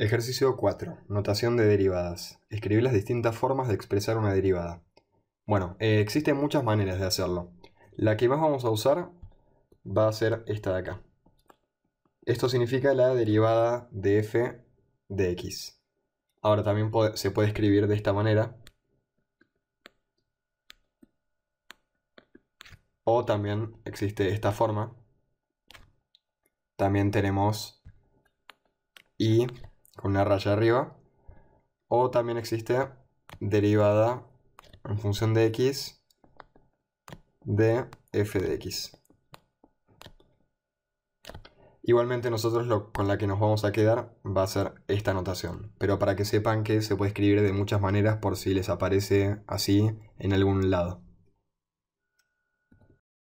Ejercicio 4. Notación de derivadas. Escribir las distintas formas de expresar una derivada. Bueno, eh, existen muchas maneras de hacerlo. La que más vamos a usar va a ser esta de acá. Esto significa la derivada de f de x. Ahora también se puede escribir de esta manera. O también existe esta forma. También tenemos y con una raya arriba. O también existe derivada en función de x de f de x. Igualmente nosotros con la que nos vamos a quedar va a ser esta notación. Pero para que sepan que se puede escribir de muchas maneras por si les aparece así en algún lado.